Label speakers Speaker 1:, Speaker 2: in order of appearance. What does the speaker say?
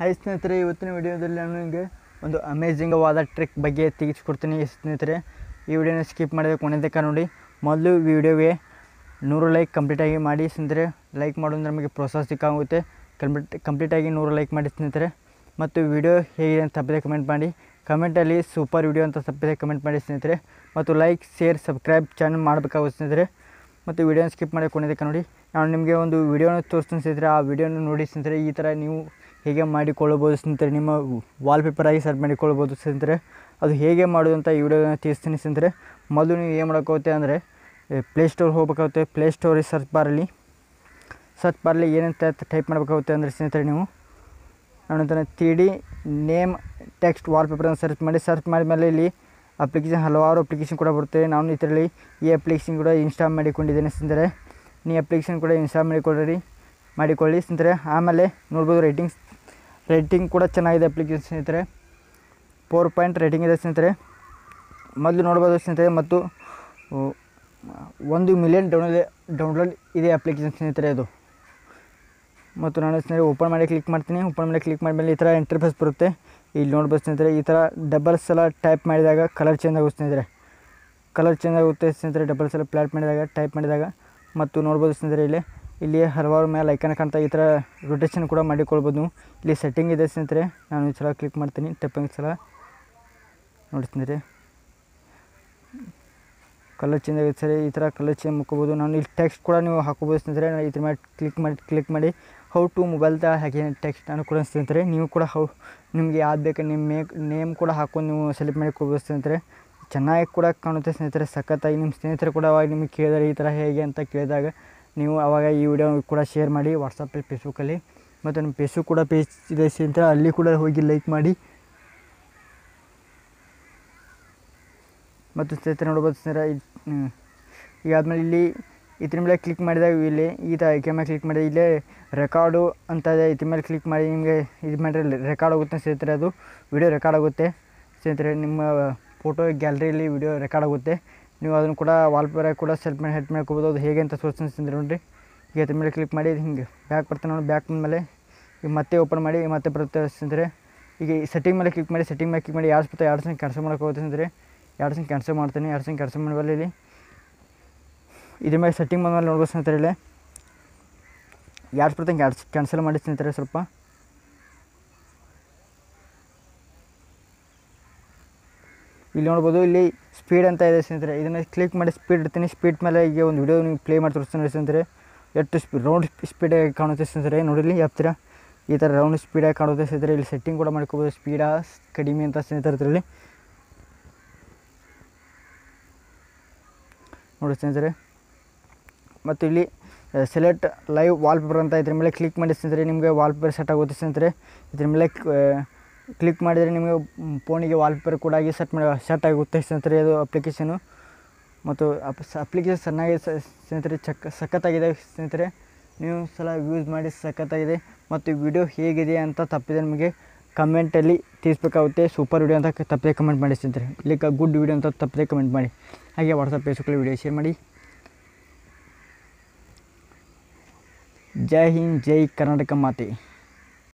Speaker 1: hi ಸ್ನೇಹಿತರೆ ಇವತ್ತಿನ ವಿಡಿಯೋದಲ್ಲಿ ನಾನು ನಿಮಗೆ ಒಂದು ಅಮೇಝಿಂಗವಾದ ಟ್ರಿಕ್ ಬಗ್ಗೆ ತೆಗೆಸ್ಕೊಡ್ತೀನಿ ಸ್ನೇಹಿತರೆ ಈ ವಿಡಿಯೋನ ಸ್ಕಿಪ್ ಮಾಡಿದ ಕೊನೆಯದಕ್ಕೆ ನೋಡಿ ಮೊದಲು ವಿಡಿಯೋಗೆ ನೂರು ಲೈಕ್ ಕಂಪ್ಲೀಟಾಗಿ ಮಾಡಿ ಸ್ನೇಹಿತರೆ ಲೈಕ್ ಮಾಡೋದು ನಮಗೆ ಪ್ರೋತ್ಸಾಹ ಸಿಕ್ಕಾಗುತ್ತೆ ಕಂಪ್ಲೀಟ್ ಕಂಪ್ಲೀಟಾಗಿ ನೂರು ಲೈಕ್ ಮಾಡಿ ಸ್ನೇಹಿತರೆ ಮತ್ತು ವಿಡಿಯೋ ಹೇಗಿದೆ ಅಂತ ತಪ್ಪದೆ ಕಮೆಂಟ್ ಮಾಡಿ ಕಮೆಂಟಲ್ಲಿ ಸೂಪರ್ ವಿಡಿಯೋ ಅಂತ ತಪ್ಪದೆ ಕಮೆಂಟ್ ಮಾಡಿ ಸ್ನೇಹಿತರೆ ಮತ್ತು ಲೈಕ್ ಶೇರ್ ಸಬ್ಸ್ಕ್ರೈಬ್ ಚಾನಲ್ ಮಾಡಬೇಕಾಗುತ್ತೆ ಸ್ನೇಹಿತರೆ ಮತ್ತು ವಿಡಿಯೋನ ಸ್ಕಿಪ್ ಮಾಡಿ ಕೊನೆಯದಕ್ಕೆ ನೋಡಿ ನಾನು ನಿಮಗೆ ಒಂದು ವಿಡಿಯೋನ ತೋರಿಸ್ತೀನಿ ಸ್ನೇಹಿತರೆ ಆ ವಿಡಿಯೋನ ನೋಡಿ ಸ್ನೇಹಿತರೆ ಈ ಥರ ನೀವು ಹೇಗೆ ಮಾಡಿಕೊಳ್ಳಬೋದು ಸ್ನೇಹಿತರೆ ನಿಮ್ಮ ವಾಲ್ಪೇಪರಾಗಿ ಸರ್ಚ್ ಮಾಡಿಕೊಳ್ಬೋದು ಸ್ನೇಹಿತರೆ ಅದು ಹೇಗೆ ಮಾಡೋದು ಅಂತ ಈ ವಿಡಿಯೋನ ತಿಳಿಸ್ತೀನಿ ಸ್ನೇಹಿತರೆ ಮೊದಲು ನೀವು ಏನು ಮಾಡೋಕ್ಕಾಗುತ್ತೆ ಅಂದರೆ ಪ್ಲೇಸ್ಟೋರ್ ಹೋಗ್ಬೇಕಾಗುತ್ತೆ ಪ್ಲೇಸ್ಟೋರಿಗೆ ಸರ್ಚ್ ಬಾರಲ್ಲಿ ಸರ್ಚ್ ಬಾರಲ್ಲಿ ಏನಂತ ಟೈಪ್ ಮಾಡಬೇಕಾಗುತ್ತೆ ಅಂದರೆ ಸ್ನೇಹಿತರೆ ನೀವು ನಾನು ತಿಡಿ ನೇಮ್ ಟೆಕ್ಸ್ಟ್ ವಾಲ್ಪೇಪರನ್ನು ಸರ್ಚ್ ಮಾಡಿ ಸರ್ಚ್ ಮಾಡಿದ್ಮೇಲೆ ಇಲ್ಲಿ ಅಪ್ಲಿಕೇಶನ್ ಹಲವಾರು ಅಪ್ಲಿಕೇಶನ್ ಕೂಡ ಬರುತ್ತೆ ನಾನು ಇದರಲ್ಲಿ ಈ ಅಪ್ಲಿಕೇಶನ್ ಕೂಡ ಇನ್ಸ್ಟಾಲ್ ಮಾಡಿಕೊಂಡಿದ್ದೇನೆ ಸ್ನೇಹಿತರೆ ನೀ ಅಪ್ಲಿಕೇಶನ್ ಕೂಡ ಇನ್ಸ್ಟಾಲ್ ಮಾಡಿಕೊಳ್ಳಿ ಮಾಡಿಕೊಳ್ಳಿ ಸ್ನೇಹಿತರೆ ಆಮೇಲೆ ನೋಡ್ಬೋದು ರೇಟಿಂಗ್ಸ್ ರೇಟಿಂಗ್ ಕೂಡ ಚೆನ್ನಾಗಿದೆ ಅಪ್ಲಿಕೇಶನ್ ಸ್ನೇಹಿತರೆ ಫೋರ್ ಪಾಯಿಂಟ್ ರೇಟಿಂಗ್ ಇದೆ ಸ್ನೇಹಿತರೆ ಮೊದಲು ನೋಡ್ಬೋದು ಸ್ನೇಹಿತರೆ ಮತ್ತು ಒಂದು ಮಿಲಿಯನ್ ಡೌನ್ಲೋಡ್ ಡೌನ್ಲೋಡ್ ಇದೆ ಅಪ್ಲಿಕೇಶನ್ ಸ್ನೇಹಿತರೆ ಅದು ಮತ್ತು ನಾನು ಸ್ನೇಹಿತರೆ ಓಪನ್ ಮಾಡಿ ಕ್ಲಿಕ್ ಮಾಡ್ತೀನಿ ಓಪನ್ ಮಾಡಿ ಕ್ಲಿಕ್ ಮಾಡಿದ್ಮೇಲೆ ಈ ಥರ ಇಂಟರ್ಫೇಸ್ ಬರುತ್ತೆ ಇಲ್ಲಿ ನೋಡ್ಬೋದು ಸ್ನೇಹಿತರೆ ಈ ಥರ ಡಬಲ್ ಸಲ ಟೈಪ್ ಮಾಡಿದಾಗ ಕಲರ್ ಚೇಂಜ್ ಆಗುತ್ತೆ ಸ್ನೇಹಿತರೆ ಕಲರ್ ಚೇಂಜ್ ಆಗುತ್ತೆ ಸ್ನೇಹಿತರೆ ಡಬಲ್ ಸಲ ಪ್ಲಾಟ್ ಮಾಡಿದಾಗ ಟೈಪ್ ಮಾಡಿದಾಗ ಮತ್ತು ನೋಡ್ಬೋದು ಸ್ನೇಹಿತರೆ ಇಲ್ಲಿ ಇಲ್ಲಿ ಹಲವಾರು ಮೇಲೆ ಐಕನ್ ಕಾಣ್ತಾ ಈ ಥರ ರೊಟೇಷನ್ ಕೂಡ ಮಾಡಿಕೊಳ್ಬೋದು ಇಲ್ಲಿ ಸೆಟ್ಟಿಂಗ್ ಇದೆ ಸ್ನೇಹಿತರೆ ನಾನು ಈ ಸಲ ಕ್ಲಿಕ್ ಮಾಡ್ತೀನಿ ಟೆಪ್ಪಿಂಗ್ ಸಲ ನೋಡಿ ಸ್ನೇಹಿತರೆ ಕಲರ್ ಚೇಂಜ್ ಆಗುತ್ತೆ ಸರಿ ಈ ಥರ ಕಲರ್ ಚೇಂಜ್ ಮುಕ್ಕೋಬೋದು ನಾನು ಇಲ್ಲಿ ಟೆಕ್ಸ್ಟ್ ಕೂಡ ನೀವು ಹಾಕೋಬೋದು ಸ್ನೇಹಿತರೆ ನಾನು ಈ ಥರ ಮಾಡಿ ಕ್ಲಿಕ್ ಮಾಡಿ ಕ್ಲಿಕ್ ಮಾಡಿ ಹೌ ಟು ಮೊಬೈಲ್ದ ಹಾಗೆ ಟೆಕ್ಸ್ಟ್ ನಾನು ಕೂಡ ಸ್ನೇಹಿತರೆ ನೀವು ಕೂಡ ಹೌ ನಿಮಗೆ ಯಾವ್ದು ಬೇಕು ನಿಮ್ಮ ಮೇಕ್ ನೇಮ್ ಕೂಡ ಹಾಕೊಂಡು ನೀವು ಸೆಲೆಕ್ಟ್ ಕೊಡ್ಬೋದು ಸ್ನೇಹಿತರೆ ಚೆನ್ನಾಗಿ ಕೂಡ ಕಾಣುತ್ತೆ ಸ್ನೇಹಿತರೆ ಸಖತ್ತಾಗಿ ನಿಮ್ಮ ಸ್ನೇಹಿತರು ಕೂಡ ಅವಾಗ ನಿಮಗೆ ಕೇಳಿದರೆ ಈ ಥರ ಹೇಗೆ ಅಂತ ಕೇಳಿದಾಗ ನೀವು ಆವಾಗ ಈ ವಿಡಿಯೋ ಕೂಡ ಶೇರ್ ಮಾಡಿ ವಾಟ್ಸಪ್ಪಲ್ಲಿ ಫೇಸ್ಬುಕ್ಕಲ್ಲಿ ಮತ್ತು ನಮ್ಮ ಫೇಸ್ಬುಕ್ ಕೂಡ ಪೇಜ್ ಇದೆ ಅಂತ ಅಲ್ಲಿ ಕೂಡ ಹೋಗಿ ಲೈಕ್ ಮಾಡಿ ಮತ್ತು ಸ್ನೇಹಿತರೆ ನೋಡ್ಬೋದು ಸ್ನೇಹಿತರೆ ಈಗ ಆದಮೇಲೆ ಇಲ್ಲಿ ಇದ್ರ ಮೇಲೆ ಕ್ಲಿಕ್ ಮಾಡಿದಾಗ ಇಲ್ಲಿ ಈ ಥರ ಐಕೆ ಮೇಲೆ ಕ್ಲಿಕ್ ಮಾಡಿದಾಗ ಇಲ್ಲೇ ರೆಕಾರ್ಡು ಅಂತ ಇದೆ ಇದ್ರ ಮೇಲೆ ಕ್ಲಿಕ್ ಮಾಡಿ ನಿಮಗೆ ಇದು ಮಾಡಿದ್ರೆ ರೆಕಾರ್ಡ್ ಆಗುತ್ತೆ ಸ್ನೇಹಿತರೆ ಅದು ವಿಡಿಯೋ ರೆಕಾರ್ಡ್ ಆಗುತ್ತೆ ಸ್ನೇಹಿತರೆ ನಿಮ್ಮ ಫೋಟೋ ಗ್ಯಾಲರಿಯಲ್ಲಿ ವಿಡಿಯೋ ರೆಕಾರ್ಡ್ ಆಗುತ್ತೆ ನೀವು ಅದನ್ನು ಕೂಡ ವಾಲ್ಪೇರಾಗಿ ಕೂಡ ಸೆಲ್ಫ್ ಮೇಲೆ ಹೆಡ್ ಮೇಲೆ ಅದು ಹೇಗೆ ಅಂತ ತೋರಿಸ್ತೀನಿ ನೋಡಿರಿ ಈಗ ಅದ್ರ ಮೇಲೆ ಕ್ಲಿಕ್ ಮಾಡಿ ಹಿಂಗೆ ಬ್ಯಾಕ್ ಬರ್ತಾನೆ ನೋಡಿ ಬ್ಯಾಕ್ ಮೇಲೆ ಈಗ ಮತ್ತೆ ಓಪನ್ ಮಾಡಿ ಮತ್ತೆ ಬರ್ತಾರೆ ಈಗ ಸೆಟ್ಟಿಂಗ್ ಮೇಲೆ ಕ್ಲಿಕ್ ಮಾಡಿ ಸೆಟ್ಟಿಂಗ್ ಮೇಲೆ ಕ್ಲಿಕ್ ಮಾಡಿ ಎರಡು ಸುತ್ತ ಎರಡು ಸಂಗ್ ಕ್ಯಾನ್ಸಲ್ ಮಾಡೋಕೆ ಹೋಗ್ತೀನಿ ಎರಡು ಸಂಗ್ ಕ್ಯಾನ್ಸಲ್ ಮಾಡ್ತೀನಿ ಎರಡು ಸಂಗ್ ಕ್ಯಾನ್ಸಲ್ ಮಾಡಬಲ್ಲ ಇಲ್ಲಿ ಇದ್ರ ಮೇಲೆ ಸೆಟ್ಟಿಂಗ್ ಮೇಲೆ ನೋಡ್ಬೋದು ಸ್ನೇಹಿತರೆ ಇಲ್ಲಿ ಎರಡು ಸುತ್ತ ಕ್ಯಾನ್ಸಲ್ ಮಾಡಿ ಸ್ನೇಹಿತರೆ ಸ್ವಲ್ಪ ಇಲ್ಲಿ ನೋಡ್ಬೋದು ಇಲ್ಲಿ ಸ್ಪೀಡ್ ಅಂತ ಇದೆ ಸ್ನೇಹಿತರೆ ಇದನ್ನು ಕ್ಲಿಕ್ ಮಾಡಿ ಸ್ಪೀಡ್ ಇರ್ತೀನಿ ಸ್ಪೀಡ್ ಮೇಲೆ ಈಗ ಒಂದು ವಿಡಿಯೋ ನೀವು ಪ್ಲೇ ಮಾಡಿ ತೋರಿಸ್ತೀನಿ ಸ್ನೇಹಿತರೆ ಎಷ್ಟು ಸ್ಪೀಡ್ ರೌಂಡ್ ಸ್ಪೀಡಾಗಿ ಕಾಣುತ್ತೆ ಸ್ನೇಹಿತರೆ ನೋಡಿಲಿ ಹತ್ತಿರ ಈ ಥರ ರೌಂಡ್ ಸ್ಪೀಡಾಗಿ ಕಾಣುತ್ತೆ ಸ್ನೇಹಿತರೆ ಇಲ್ಲಿ ಸೆಟ್ಟಿಂಗ್ ಕೂಡ ಮಾಡ್ಕೋಬೋದು ಸ್ಪೀಡ ಕಡಿಮೆ ಅಂತ ಸ್ನೇಹಿತರೆ ಇದರಲ್ಲಿ ನೋಡಿ ಸ್ನೇಹಿತರೆ ಮತ್ತು ಇಲ್ಲಿ ಸೆಲೆಕ್ಟ್ ಲೈವ್ ವಾಲ್ಪೇಪರ್ ಅಂತ ಇದ್ರ ಮೇಲೆ ಕ್ಲಿಕ್ ಮಾಡಿ ಸ್ನೇಹಿತರೆ ನಿಮಗೆ ವಾಲ್ಪೇಪರ್ ಸೆಟ್ ಆಗುತ್ತೆ ಸ್ನೇಹಿತರೆ ಇದ್ರ ಮೇಲೆ ಕ್ಲಿಕ್ ಮಾಡಿದರೆ ನಿಮಗೆ ಫೋನಿಗೆ ವಾಲ್ಪೇಪರ್ ಕೂಡ ಆಗಿ ಸೆಟ್ ಮಾಡಿ ಸೆಟ್ ಆಗುತ್ತೆ ಸ್ನೇಹಿತರೆ ಅದು ಅಪ್ಲಿಕೇಶನು ಮತ್ತು ಅಪ್ ಅಪ್ಲಿಕೇಶನ್ ಚೆನ್ನಾಗಿ ಸ್ನೇಹಿತರೆ ಚಕ್ ಸಖತ್ತಾಗಿದೆ ಸ್ನೇಹಿತರೆ ನೀವು ಸಲ ಯೂಸ್ ಮಾಡಿ ಸಖತ್ತಾಗಿದೆ ಮತ್ತು ವಿಡಿಯೋ ಹೇಗಿದೆ ಅಂತ ತಪ್ಪಿದೆ ನಿಮಗೆ ಕಮೆಂಟಲ್ಲಿ ತಿಳಿಸ್ಬೇಕಾಗುತ್ತೆ ಸೂಪರ್ ವಿಡಿಯೋ ಅಂತ ತಪ್ಪದೆ ಕಮೆಂಟ್ ಮಾಡಿ ಸ್ನೇಹಿತರೆ ಲೈಕ್ ಗುಡ್ ವಿಡಿಯೋ ಅಂತ ತಪ್ಪದೆ ಕಮೆಂಟ್ ಮಾಡಿ ಹಾಗೆ ವಾಟ್ಸಪ್ ಫೇಸ್ಬುಕ್ಕಲ್ಲಿ ವಿಡಿಯೋ ಶೇರ್ ಮಾಡಿ ಜೈ ಹಿಂದ್ ಜೈ ಕರ್ನಾಟಕ ಮಾತೆ